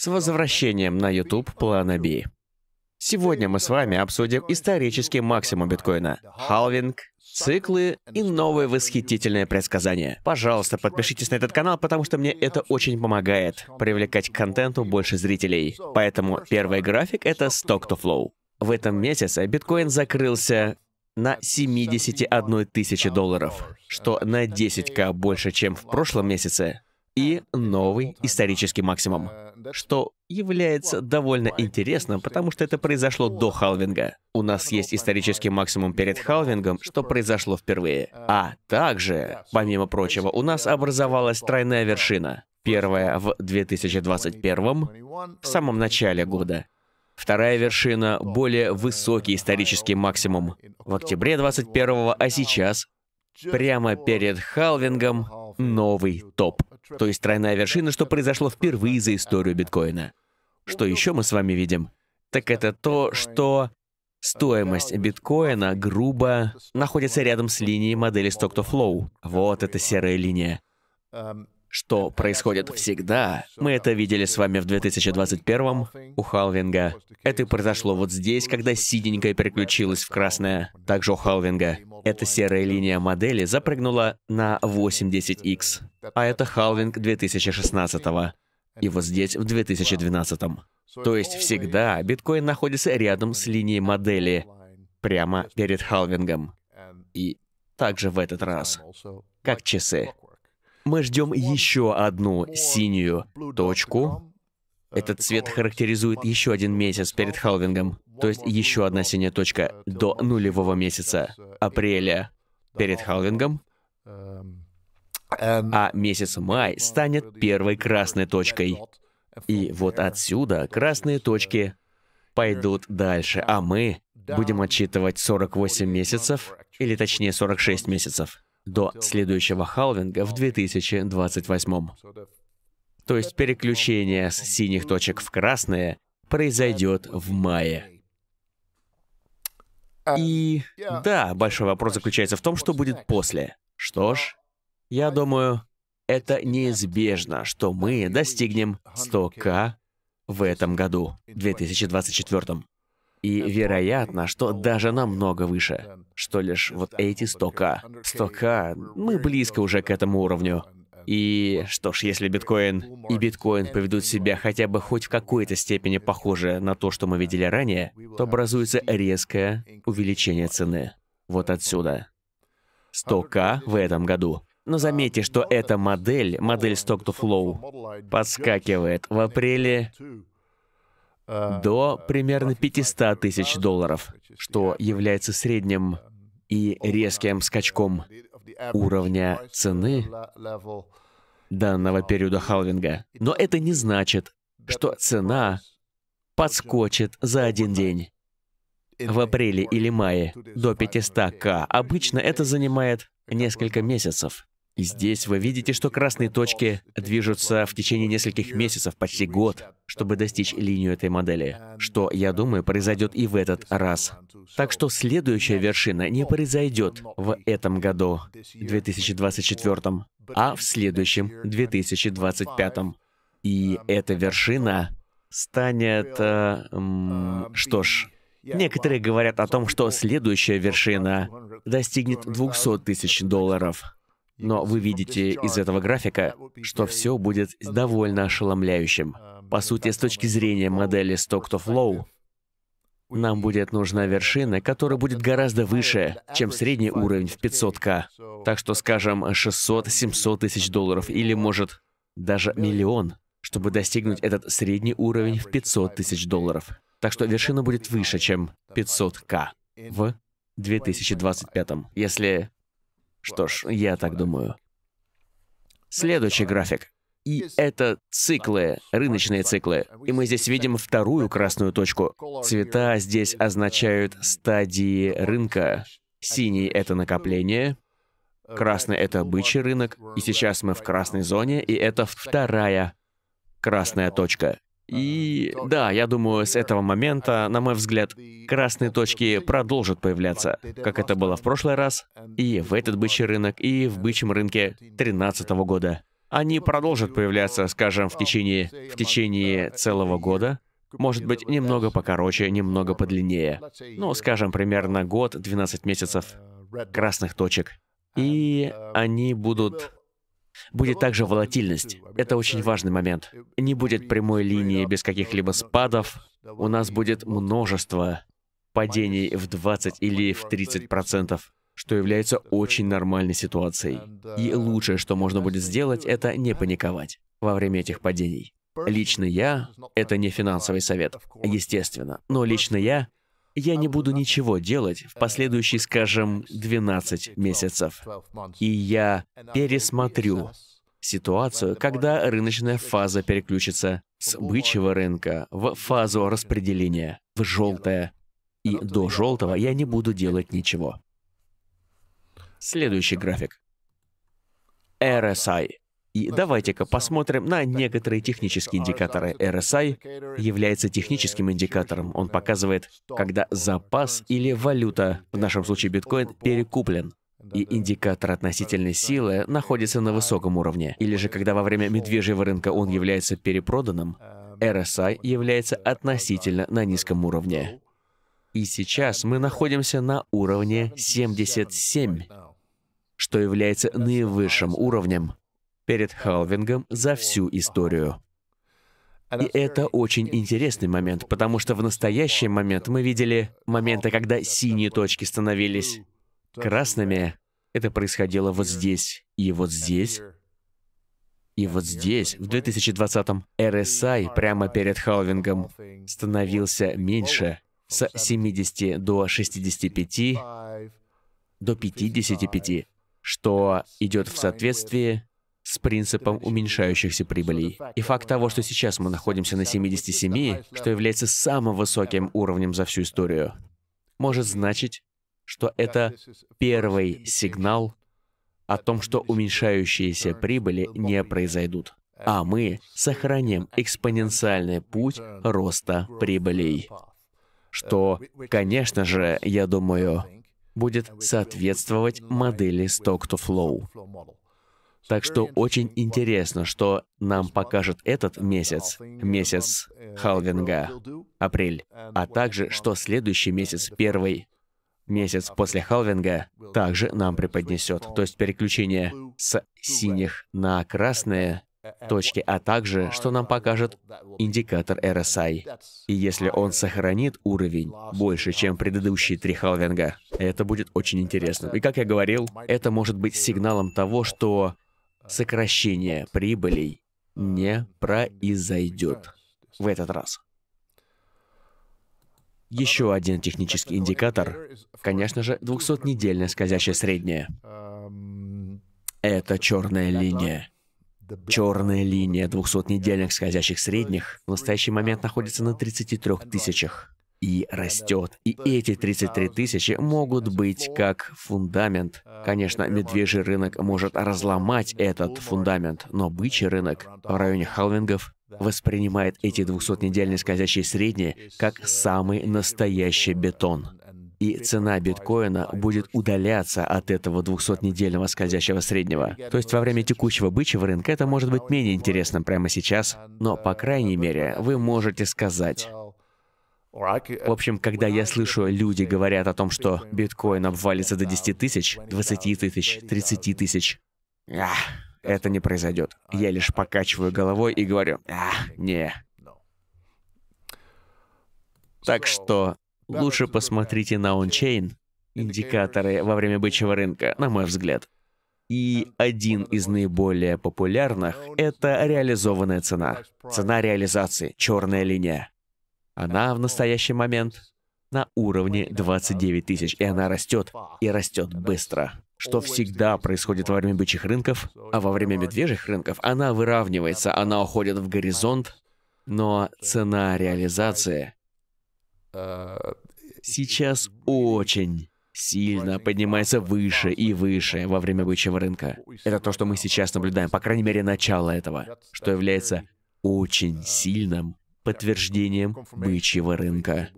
С возвращением на YouTube плана B. Сегодня мы с вами обсудим исторический максимум биткоина, халвинг, циклы и новые восхитительные предсказания. Пожалуйста, подпишитесь на этот канал, потому что мне это очень помогает привлекать к контенту больше зрителей. Поэтому первый график — это Stock to Flow. В этом месяце биткоин закрылся на 71 тысячи долларов, что на 10к больше, чем в прошлом месяце, и новый исторический максимум, что является довольно интересным, потому что это произошло до халвинга. У нас есть исторический максимум перед халвингом, что произошло впервые. А также, помимо прочего, у нас образовалась тройная вершина. Первая в 2021, в самом начале года, Вторая вершина — более высокий исторический максимум. В октябре 21-го, а сейчас, прямо перед халвингом, новый топ то есть тройная вершина, что произошло впервые за историю биткоина. Что еще мы с вами видим? Так это то, что стоимость биткоина грубо находится рядом с линией модели Stock to Flow. Вот эта серая линия что происходит всегда. Мы это видели с вами в 2021 у Халвинга. Это произошло вот здесь, когда синенькое переключилось в красное. Также у Халвинга. Эта серая линия модели запрыгнула на 810X. А это Халвинг 2016 -го. И вот здесь в 2012 -м. То есть всегда биткоин находится рядом с линией модели, прямо перед халвингом. И также в этот раз, как часы мы ждем еще одну синюю точку. Э, Этот цвет характеризует еще один месяц перед халвингом, то есть еще одна синяя точка э, до нулевого месяца, э, апреля, перед халвингом. Эм, а эм, месяц май станет первой красной точкой. И вот отсюда красные точки пойдут дальше, а мы будем отчитывать 48 месяцев, или точнее 46 месяцев до следующего халвинга в 2028. То есть переключение с синих точек в красные произойдет в мае. И да, большой вопрос заключается в том, что будет после. Что ж, я думаю, это неизбежно, что мы достигнем 100к в этом году, 2024. И э, вероятно, что ну, даже намного выше, что лишь э, вот эти 100к. 100к, мы близко уже к этому уровню. И что ж, если биткоин ну, и биткоин поведут себя хотя бы хоть в какой-то степени похоже на то, что мы видели ранее, то образуется резкое увеличение цены. Вот отсюда. 100к в этом году. Но заметьте, что эта модель, модель Stock to Flow, подскакивает в апреле Э, до э, примерно 500 тысяч долларов, что является средним эм, и резким скачком уровня цены данного периода халвинга. Но это не значит, что цена подскочит за один день. В апреле или мае до 500к обычно это занимает несколько месяцев. И здесь вы видите, что красные точки движутся в течение нескольких месяцев, почти год, чтобы достичь линию этой модели, что, я думаю, произойдет и в этот раз. Так что следующая вершина не произойдет в этом году, 2024, а в следующем, 2025. И эта вершина станет... Э, что ж, некоторые говорят о том, что следующая вершина достигнет 200 тысяч долларов. Но вы видите из этого графика, что все будет довольно ошеломляющим. По сути, с точки зрения модели Stock to Flow, нам будет нужна вершина, которая будет гораздо выше, чем средний уровень в 500к. Так что, скажем, 600-700 тысяч долларов или, может, даже миллион, чтобы достигнуть этот средний уровень в 500 тысяч долларов. Так что вершина будет выше, чем 500к в 2025, если что ж, я так думаю. Следующий график. И это циклы, рыночные циклы. И мы здесь видим вторую красную точку. Цвета здесь означают стадии рынка. Синий — это накопление, э, красный — это бычий рынок, и сейчас мы в красной зоне, и это вторая красная точка. И да, я думаю, с этого момента, на мой взгляд, красные точки продолжат появляться, как это было в прошлый раз, и в этот бычий рынок, и в бычьем рынке 2013 года. Они продолжат появляться, скажем, в течение, в течение целого года, может быть, немного покороче, немного подлиннее. Ну, скажем, примерно год, 12 месяцев красных точек. И они будут Будет также волатильность. Это очень важный момент. Не будет прямой линии без каких-либо спадов. У нас будет множество падений в 20 или в 30 процентов что является очень нормальной ситуацией. И лучшее, что можно будет сделать, это не паниковать во время этих падений. Лично я, это не финансовый совет, естественно, но лично я я не буду ничего делать в последующие, скажем, 12 месяцев. И я пересмотрю ситуацию, когда рыночная фаза переключится с бычьего рынка в фазу распределения, в желтое. И до желтого я не буду делать ничего. Следующий график. RSI и давайте-ка посмотрим на некоторые технические индикаторы. RSI является техническим индикатором. Он показывает, когда запас или валюта, в нашем случае биткоин, перекуплен и индикатор относительной силы находится на высоком уровне. Или же, когда во время медвежьего рынка он является перепроданным, RSI является относительно на низком уровне. И сейчас мы находимся на уровне 77, что является наивысшим уровнем перед халвингом за всю историю. И это очень интересный момент, потому что в настоящий момент мы видели моменты, когда синие точки становились красными. Это происходило вот здесь, и вот здесь, и вот здесь, в 2020-м, RSI прямо перед халвингом становился меньше с 70 до 65, до 55, что идет в соответствии с принципом уменьшающихся прибылей. И факт того, что сейчас мы находимся на 77, что является самым высоким уровнем за всю историю, может значить, что это первый сигнал о том, что уменьшающиеся э, прибыли не произойдут, э, а мы сохраним экспоненциальный путь э, роста прибылей, что, конечно же, я думаю, будет соответствовать модели Stock-to-Flow. Так что очень интересно, что нам покажет этот месяц, месяц Халвинга, апрель, а также, что следующий месяц, первый месяц после Халвинга, также нам преподнесет. То есть переключение с синих на красные точки, а также, что нам покажет индикатор RSI. И если он сохранит уровень больше, чем предыдущие три халвинга, это будет очень интересно. И как я говорил, это может быть сигналом того, что сокращение прибылей не произойдет в этот раз. Еще один технический индикатор, конечно же, 200-недельная скользящая средняя. Это черная линия. Черная линия 200-недельных скользящих средних в настоящий момент находится на 33 тысячах и растет. И эти 33 тысячи могут быть как фундамент Конечно, медвежий рынок может разломать этот фундамент, но бычий рынок в районе халвингов воспринимает эти 200-недельные скользящие средние как самый настоящий бетон. И цена биткоина будет удаляться от этого 200-недельного скользящего среднего. То есть во время текущего бычьего рынка это может быть менее интересным прямо сейчас, но, по крайней мере, вы можете сказать, в общем, когда я слышу, люди говорят о том, что биткоин обвалится до 10 тысяч, 20 тысяч, 30 тысяч, это не произойдет. Я лишь покачиваю головой и говорю, ах, не. Так что лучше посмотрите на ончейн, индикаторы во время бычьего рынка, на мой взгляд. И один из наиболее популярных — это реализованная цена. Цена реализации, черная линия. Она в настоящий момент на уровне 29 тысяч, и она растет, и растет быстро. Что всегда происходит во время бычьих рынков, а во время медвежьих рынков она выравнивается, она уходит в горизонт, но цена реализации сейчас очень сильно поднимается выше и выше во время бычьего рынка. Это то, что мы сейчас наблюдаем, по крайней мере, начало этого, что является очень сильным подтверждением бычьего рынка.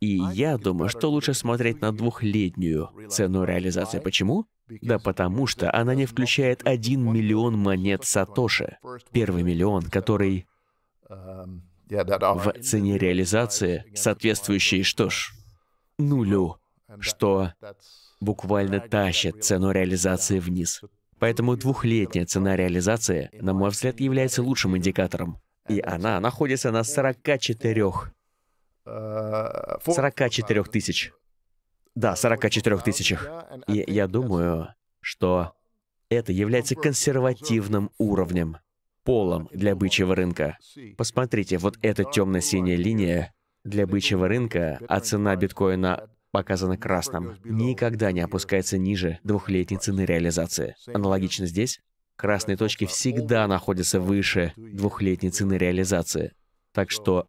И я думаю, что лучше смотреть на двухлетнюю цену реализации. Почему? Да потому что она не включает 1 миллион монет Сатоши. Первый миллион, который в цене реализации, соответствующий, что ж, нулю, что буквально тащит цену реализации вниз. Поэтому двухлетняя цена реализации, на мой взгляд, является лучшим индикатором. И она находится на 44... 44 тысяч. Да, 44 тысячах. И я думаю, что это является консервативным уровнем, полом для бычьего рынка. Посмотрите, вот эта темно-синяя линия для бычьего рынка, а цена биткоина показана красным, никогда не опускается ниже двухлетней цены реализации. Аналогично здесь Красные точки всегда находятся выше двухлетней цены реализации. Так что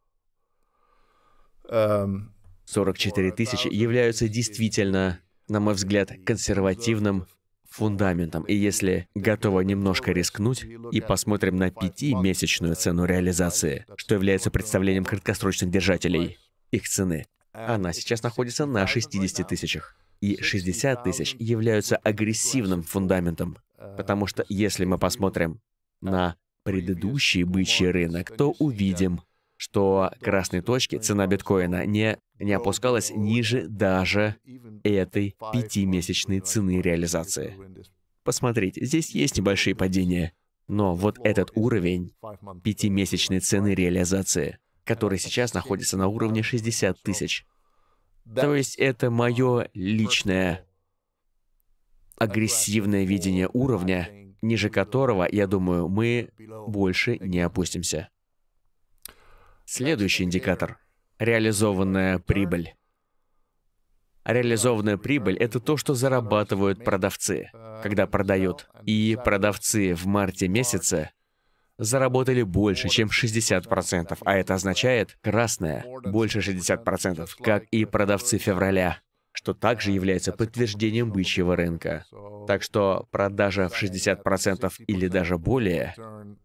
44 эм, тысячи являются действительно, на мой взгляд, консервативным фундаментом. И если готовы немножко рискнуть и посмотрим на пятимесячную цену реализации, что является представлением краткосрочных держателей их цены, она сейчас находится на 60 тысячах. И 60 тысяч являются агрессивным фундаментом. Потому что если мы посмотрим на предыдущий бычий рынок, то увидим, что красной точки цена биткоина не, не опускалась ниже даже этой пятимесячной цены реализации. Посмотрите, здесь есть небольшие падения, но вот этот уровень пятимесячной цены реализации, который сейчас находится на уровне 60 тысяч. То есть это мое личное агрессивное видение уровня, ниже которого, я думаю, мы больше не опустимся. Следующий индикатор — реализованная прибыль. Реализованная прибыль — это то, что зарабатывают продавцы, когда продают. И продавцы в марте месяце заработали больше, чем 60%, а это означает красное — больше 60%, как и продавцы февраля что также является подтверждением бычьего рынка. Так что продажа в 60% или даже более,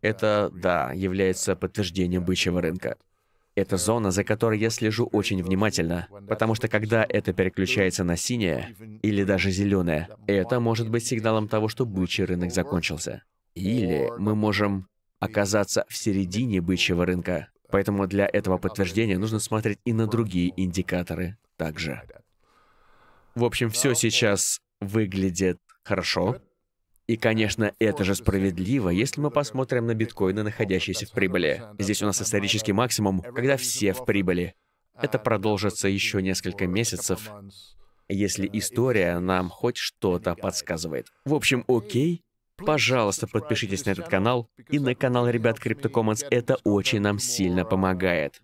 это, да, является подтверждением бычьего рынка. Это зона, за которой я слежу очень внимательно, потому что когда это переключается на синее или даже зеленое, это может быть сигналом того, что бычий рынок закончился. Или мы можем оказаться в середине бычьего рынка. Поэтому для этого подтверждения нужно смотреть и на другие индикаторы также. В общем, все сейчас выглядит хорошо. И, конечно, это же справедливо, если мы посмотрим на биткоины, находящиеся в прибыли. Здесь у нас исторический максимум, когда все в прибыли. Это продолжится еще несколько месяцев, если история нам хоть что-то подсказывает. В общем, окей, Пожалуйста, подпишитесь на этот канал и на канал ребят CryptoCommons. Это очень нам сильно помогает.